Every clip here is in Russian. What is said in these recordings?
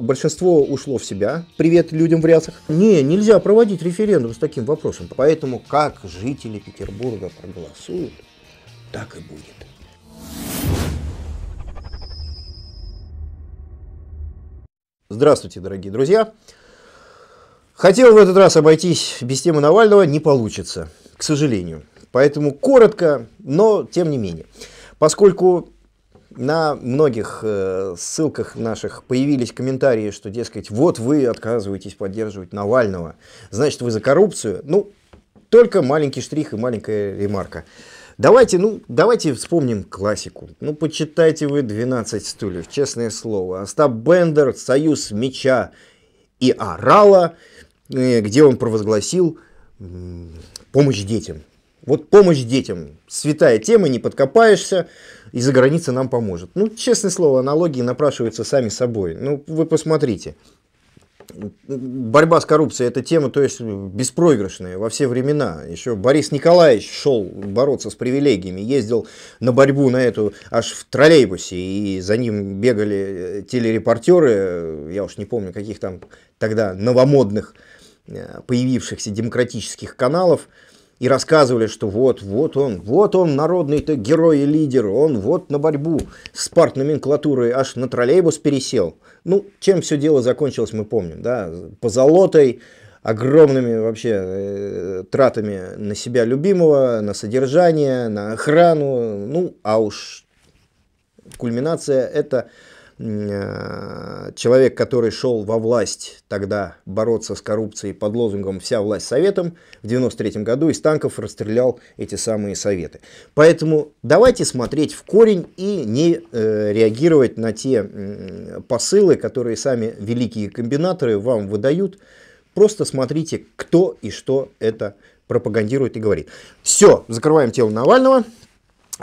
Большинство ушло в себя. Привет людям в рясах. Не, нельзя проводить референдум с таким вопросом. Поэтому как жители Петербурга проголосуют, так и будет. Здравствуйте, дорогие друзья. Хотел в этот раз обойтись без темы Навального, не получится, к сожалению. Поэтому коротко, но тем не менее. Поскольку на многих э, ссылках наших появились комментарии, что, дескать, вот вы отказываетесь поддерживать Навального, значит, вы за коррупцию. Ну, только маленький штрих и маленькая ремарка. Давайте, ну, давайте вспомним классику. Ну, почитайте вы «12 стульев», честное слово. Остап Бендер, «Союз меча» и «Орала», э, где он провозгласил помощь детям. Вот помощь детям. Святая тема, не подкопаешься из-за границы нам поможет. Ну, честное слово, аналогии напрашиваются сами собой. Ну, вы посмотрите. Борьба с коррупцией – это тема, то есть беспроигрышная во все времена. Еще Борис Николаевич шел бороться с привилегиями, ездил на борьбу на эту аж в троллейбусе, и за ним бегали э, телерепортеры, э, я уж не помню, каких там тогда новомодных э, появившихся демократических каналов – и рассказывали, что вот, вот он, вот он народный-то герой и лидер, он вот на борьбу с партноменклатурой аж на троллейбус пересел. Ну, чем все дело закончилось, мы помним, да, по золотой, огромными вообще э, тратами на себя любимого, на содержание, на охрану, ну, а уж кульминация это Э, человек, который шел во власть тогда бороться с коррупцией под лозунгом «Вся власть советом», в 93 году из танков расстрелял эти самые советы. Поэтому давайте смотреть в корень и не э, реагировать на те э, посылы, которые сами великие комбинаторы вам выдают. Просто смотрите, кто и что это пропагандирует и говорит. Все, закрываем тело Навального.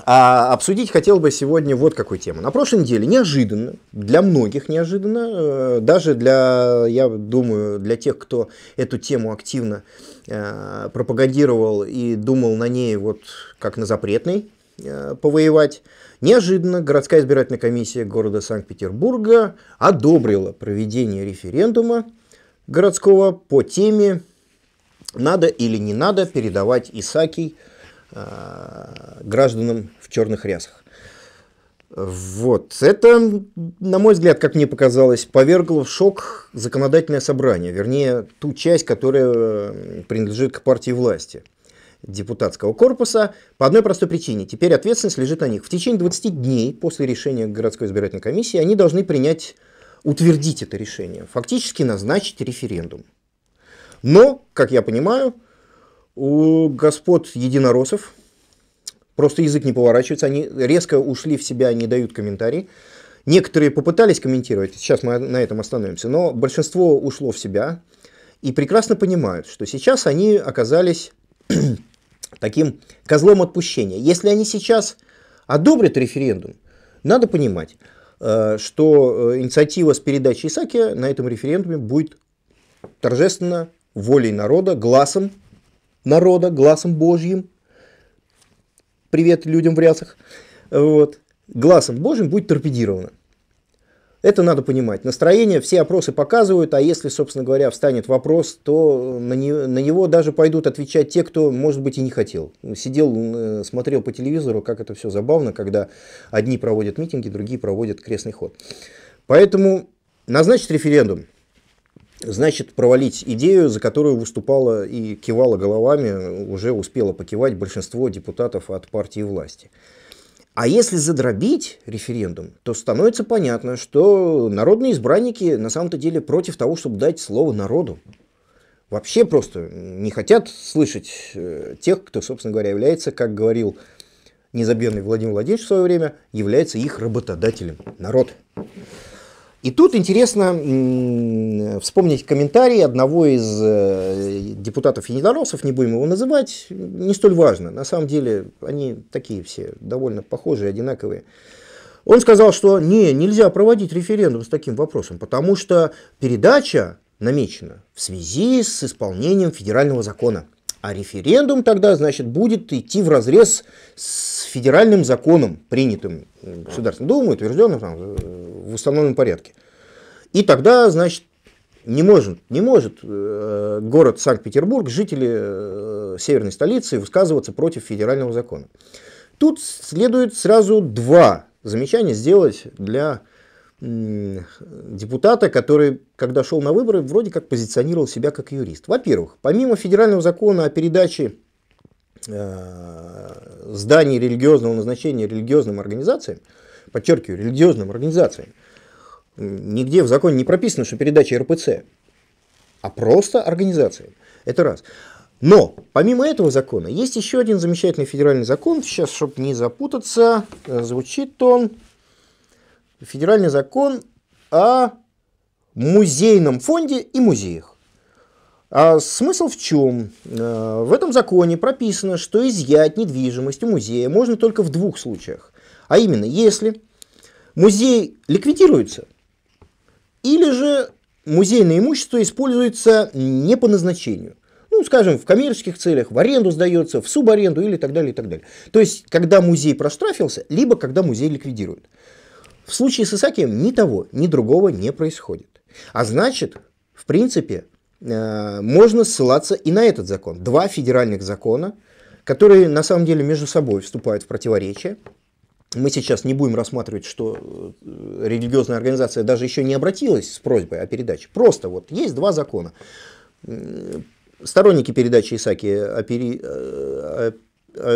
А обсудить хотел бы сегодня вот какую тему. На прошлой неделе неожиданно, для многих неожиданно, э, даже для, я думаю, для тех, кто эту тему активно э, пропагандировал и думал на ней вот как на запретной э, повоевать, неожиданно городская избирательная комиссия города Санкт-Петербурга одобрила проведение референдума городского по теме «Надо или не надо передавать Исакий» Э, гражданам в черных рясах. Вот. Это, на мой взгляд, как мне показалось, повергло в шок законодательное собрание, вернее, ту часть, которая э, принадлежит к партии власти депутатского корпуса по одной простой причине. Теперь ответственность лежит на них. В течение 20 дней после решения городской избирательной комиссии они должны принять, утвердить это решение, фактически назначить референдум. Но, как я понимаю, у господ Единоросов просто язык не поворачивается, они резко ушли в себя, не дают комментарий. Некоторые попытались комментировать, сейчас мы на этом остановимся, но большинство ушло в себя и прекрасно понимают, что сейчас они оказались таким козлом отпущения. Если они сейчас одобрят референдум, надо понимать, э, что э, инициатива с передачей Исаки на этом референдуме будет торжественно волей народа, глазом народа глазом Божьим. Привет людям в рясах. Вот. Глазом Божьим будет торпедировано. Это надо понимать. Настроение все опросы показывают, а если, собственно говоря, встанет вопрос, то на, не, на него даже пойдут отвечать те, кто, может быть, и не хотел. Сидел, э, смотрел по телевизору, как это все забавно, когда одни проводят митинги, другие проводят крестный ход. Поэтому назначить референдум – значит провалить идею, за которую выступала и кивала головами, уже успела покивать большинство депутатов от партии власти. А если задробить референдум, то становится понятно, что народные избранники на самом-то деле против того, чтобы дать слово народу. Вообще просто не хотят слышать э, тех, кто, собственно говоря, является, как говорил незабвенный Владимир Владимирович в свое время, является их работодателем. Народ. И тут интересно вспомнить комментарий одного из э, депутатов единороссов, не будем его называть, не столь важно. На самом деле они такие все, довольно похожие, одинаковые. Он сказал, что не, нельзя проводить референдум с таким вопросом, потому что передача намечена в связи с исполнением федерального закона. А референдум тогда, значит, будет идти в разрез с федеральным законом, принятым Государственной Думой, утвержденным там, в установленном порядке. И тогда, значит, не может, не может э, город Санкт-Петербург, жители э, северной столицы высказываться против федерального закона. Тут следует сразу два замечания сделать для депутата, который, когда шел на выборы, вроде как позиционировал себя как юрист. Во-первых, помимо федерального закона о передаче э, зданий религиозного назначения религиозным организациям, подчеркиваю, религиозным организациям, нигде в законе не прописано, что передача РПЦ, а просто организациям. Это раз. Но, помимо этого закона, есть еще один замечательный федеральный закон, сейчас, чтобы не запутаться, э, звучит он федеральный закон о музейном фонде и музеях. А смысл в чем? Э, в этом законе прописано, что изъять недвижимость у музея можно только в двух случаях. А именно, если музей ликвидируется, или же музейное имущество используется не по назначению. Ну, скажем, в коммерческих целях, в аренду сдается, в субаренду или так далее, и так далее. То есть, когда музей проштрафился, либо когда музей ликвидирует. В случае с Исаакием ни того, ни другого не происходит. А значит, в принципе, э, можно ссылаться и на этот закон. Два федеральных закона, которые на самом деле между собой вступают в противоречие. Мы сейчас не будем рассматривать, что э, религиозная организация даже еще не обратилась с просьбой о передаче. Просто вот есть два закона. Сторонники передачи Исаки апелли, э, а,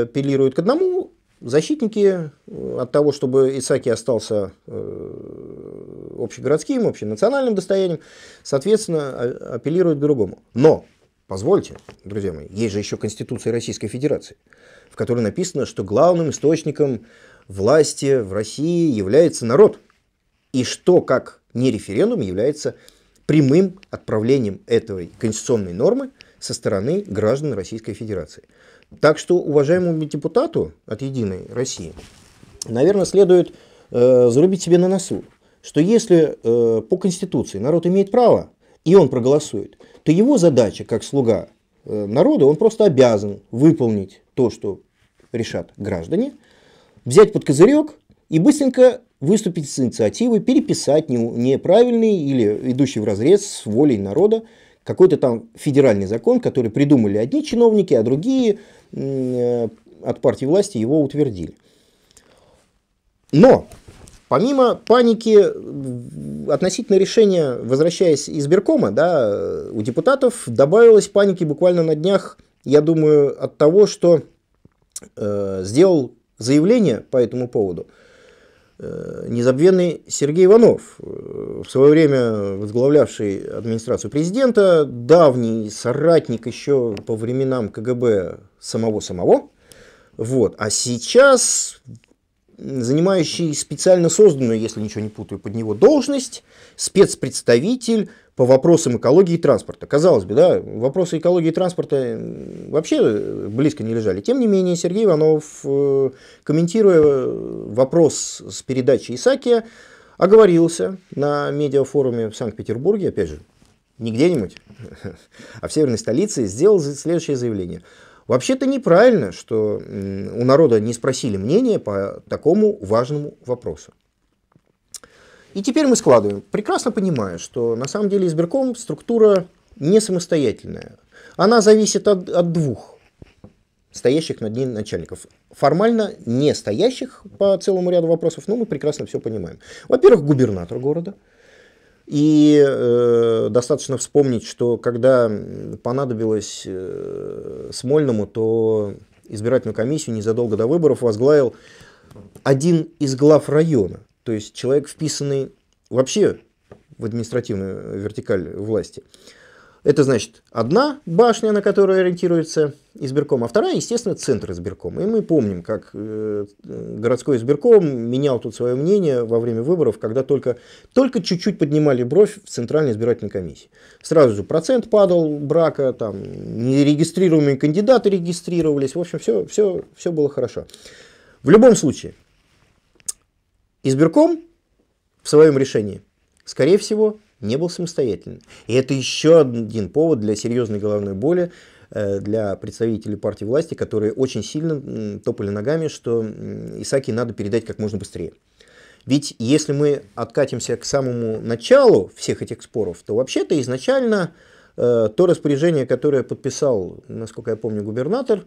апеллируют к одному Защитники э, от того, чтобы Исаки остался э, общегородским, общенациональным достоянием, соответственно, а, апеллируют к другому. Но, позвольте, друзья мои, есть же еще Конституция Российской Федерации, в которой написано, что главным источником власти в России является народ. И что, как не референдум, является прямым отправлением этой конституционной нормы – со стороны граждан Российской Федерации. Так что уважаемому депутату от «Единой России», наверное, следует э, зарубить себе на носу, что если э, по Конституции народ имеет право, и он проголосует, то его задача как слуга э, народа, он просто обязан выполнить то, что решат граждане, взять под козырек и быстренько выступить с инициативой, переписать неправильный или идущий в разрез с волей народа какой-то там федеральный закон, который придумали одни чиновники, а другие э, от партии власти его утвердили. Но помимо паники относительно решения, возвращаясь из Беркома, да, у депутатов добавилась паники буквально на днях, я думаю, от того, что э, сделал заявление по этому поводу – Э, незабвенный Сергей Иванов, э, в свое время возглавлявший администрацию президента, давний соратник еще по временам КГБ самого-самого, вот, а сейчас занимающий специально созданную, если ничего не путаю, под него должность, спецпредставитель по вопросам экологии и транспорта. Казалось бы, да, вопросы экологии и транспорта э, вообще близко не лежали. Тем не менее, Сергей Иванов, э, комментируя э, вопрос с передачи Исакия, оговорился на медиафоруме в Санкт-Петербурге, опять же, не где-нибудь, а в северной столице, сделал следующее заявление. Вообще-то неправильно, что у народа не спросили мнения по такому важному вопросу. И теперь мы складываем, прекрасно понимая, что на самом деле избирком структура не самостоятельная. Она зависит от, от двух стоящих над ней начальников. Формально не стоящих по целому ряду вопросов, но мы прекрасно все понимаем. Во-первых, губернатор города. И э, достаточно вспомнить, что когда понадобилось э, Смольному, то избирательную комиссию незадолго до выборов возглавил один из глав района то есть человек, вписанный вообще в административную э, вертикаль власти. Это значит одна башня, на которую ориентируется избирком, а вторая, естественно, центр избирком. И мы помним, как э, городской избирком менял тут свое мнение во время выборов, когда только, только чуть-чуть поднимали бровь в Центральной избирательной комиссии. Сразу же процент падал брака, там, нерегистрируемые кандидаты регистрировались, в общем, все, все, все было хорошо. В любом случае, избирком в своем решении, скорее всего, не был самостоятельным. И это еще один повод для серьезной головной боли э, для представителей партии власти, которые очень сильно топали ногами, что Исаки надо передать как можно быстрее. Ведь если мы откатимся к самому началу всех этих споров, то вообще-то изначально э, то распоряжение, которое подписал, насколько я помню, губернатор,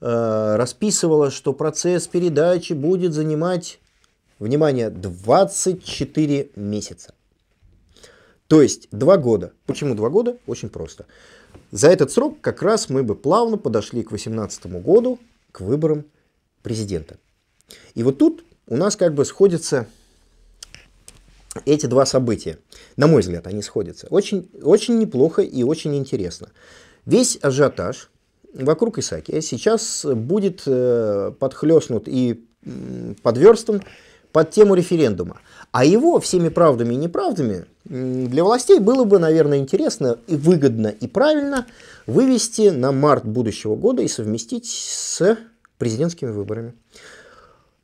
э, расписывало, что процесс передачи будет занимать внимание, 24 месяца. То есть 2 года. Почему 2 года? Очень просто. За этот срок как раз мы бы плавно подошли к 2018 году, к выборам президента. И вот тут у нас как бы сходятся эти два события. На мой взгляд, они сходятся. Очень, очень неплохо и очень интересно. Весь ажиотаж вокруг Исаки сейчас будет э, подхлестнут и э, подверстан под тему референдума. А его всеми правдами и неправдами для властей было бы, наверное, интересно и выгодно и правильно вывести на март будущего года и совместить с президентскими выборами.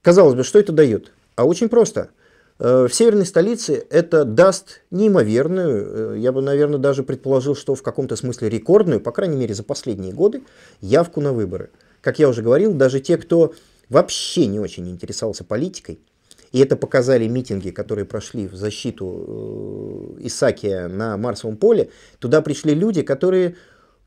Казалось бы, что это дает? А очень просто. Э, в северной столице это даст неимоверную, э, я бы, наверное, даже предположил, что в каком-то смысле рекордную, по крайней мере, за последние годы, явку на выборы. Как я уже говорил, даже те, кто вообще не очень интересовался политикой, и это показали митинги, которые прошли в защиту э, Исакия на Марсовом поле. Туда пришли люди, которые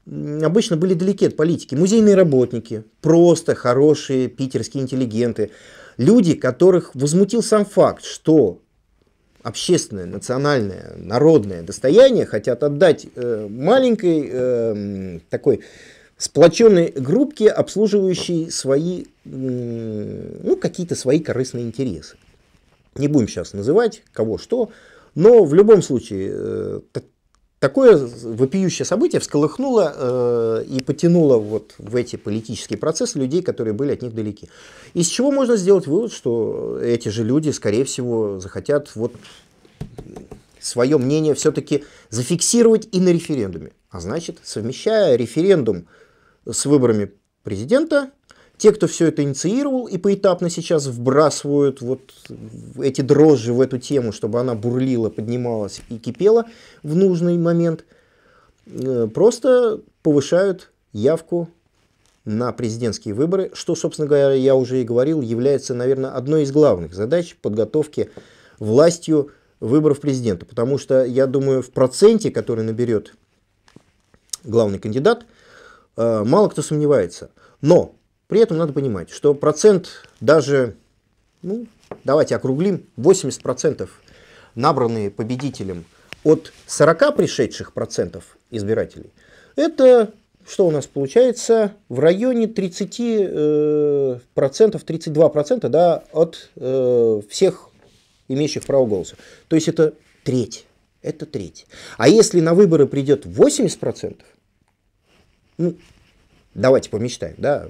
обычно были далеки от политики. Музейные работники, просто хорошие питерские интеллигенты. Люди, которых возмутил сам факт, что общественное, национальное, народное достояние хотят отдать э, маленькой э, такой сплоченной группке, обслуживающей свои, ну, какие-то свои корыстные интересы. Не будем сейчас называть кого что, но в любом случае э, такое вопиющее событие всколыхнуло э, и потянуло вот в эти политические процессы людей, которые были от них далеки. Из чего можно сделать вывод, что эти же люди, скорее всего, захотят вот свое мнение все-таки зафиксировать и на референдуме. А значит, совмещая референдум с выборами президента, те, кто все это инициировал и поэтапно сейчас вбрасывают вот эти дрожжи в эту тему, чтобы она бурлила, поднималась и кипела в нужный момент, э, просто повышают явку на президентские выборы, что, собственно говоря, я уже и говорил, является, наверное, одной из главных задач подготовки властью выборов президента. Потому что, я думаю, в проценте, который наберет главный кандидат, э, мало кто сомневается. Но при этом надо понимать, что процент даже, ну, давайте округлим, 80% набранные победителем от 40 пришедших процентов избирателей, это что у нас получается в районе 30 э, процентов, 32 процента да, от э, всех имеющих право голоса. То есть это треть. Это треть. А если на выборы придет 80 процентов, ну, давайте помечтаем, да,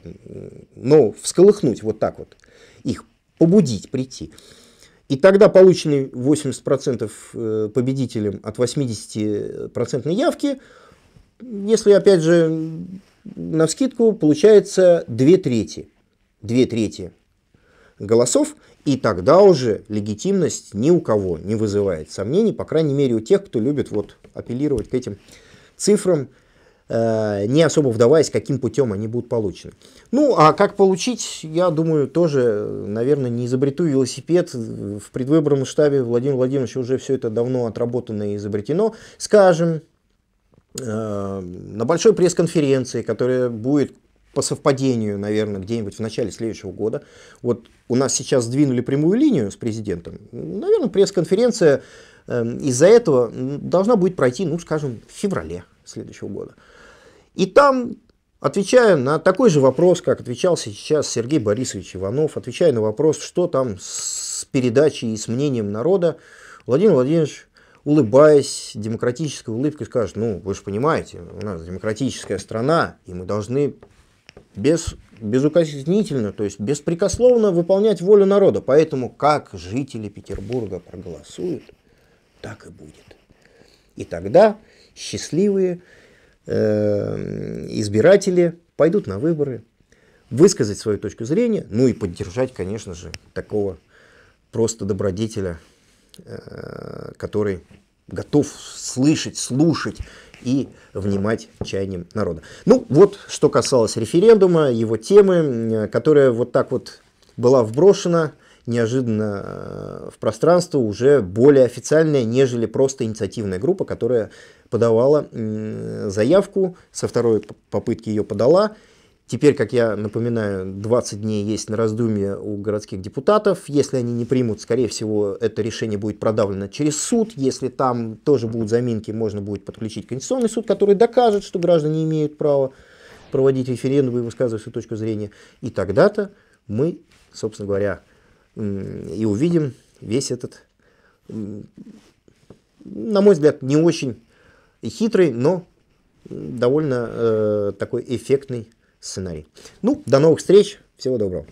но всколыхнуть вот так вот их, побудить прийти. И тогда полученный 80% э, победителем от 80% явки, если опять же на скидку получается две трети. две трети голосов, и тогда уже легитимность ни у кого не вызывает сомнений, по крайней мере у тех, кто любит вот апеллировать к этим цифрам, Э, не особо вдаваясь, каким путем они будут получены. Ну, а как получить, я думаю, тоже, наверное, не изобрету велосипед. В предвыборном штабе Владимир Владимирович уже все это давно отработано и изобретено. Скажем, э, на большой пресс-конференции, которая будет по совпадению, наверное, где-нибудь в начале следующего года. Вот у нас сейчас сдвинули прямую линию с президентом. Наверное, пресс-конференция эм, из-за этого должна будет пройти, ну, скажем, в феврале следующего года. И там, отвечая на такой же вопрос, как отвечал сейчас Сергей Борисович Иванов, отвечая на вопрос, что там с передачей и с мнением народа, Владимир Владимирович улыбаясь демократической улыбкой, скажет, ну, вы же понимаете, у нас демократическая страна, и мы должны без, безукоснительно, то есть беспрекословно выполнять волю народа. Поэтому как жители Петербурга проголосуют, так и будет. И тогда счастливые Э, избиратели пойдут на выборы, высказать свою точку зрения, ну и поддержать, конечно же, такого просто добродетеля, э, который готов слышать, слушать и внимать чаяниям народа. Ну вот, что касалось референдума, его темы, э, которая вот так вот была вброшена неожиданно э, в пространство уже более официальная, нежели просто инициативная группа, которая подавала заявку, со второй попытки ее подала. Теперь, как я напоминаю, 20 дней есть на раздумье у городских депутатов. Если они не примут, скорее всего, это решение будет продавлено через суд. Если там тоже будут заминки, можно будет подключить Конституционный суд, который докажет, что граждане имеют право проводить референдум и высказывать свою точку зрения. И тогда-то мы, собственно говоря, и увидим весь этот, на мой взгляд, не очень хитрый, но довольно э, такой эффектный сценарий. Ну, до новых встреч, всего доброго.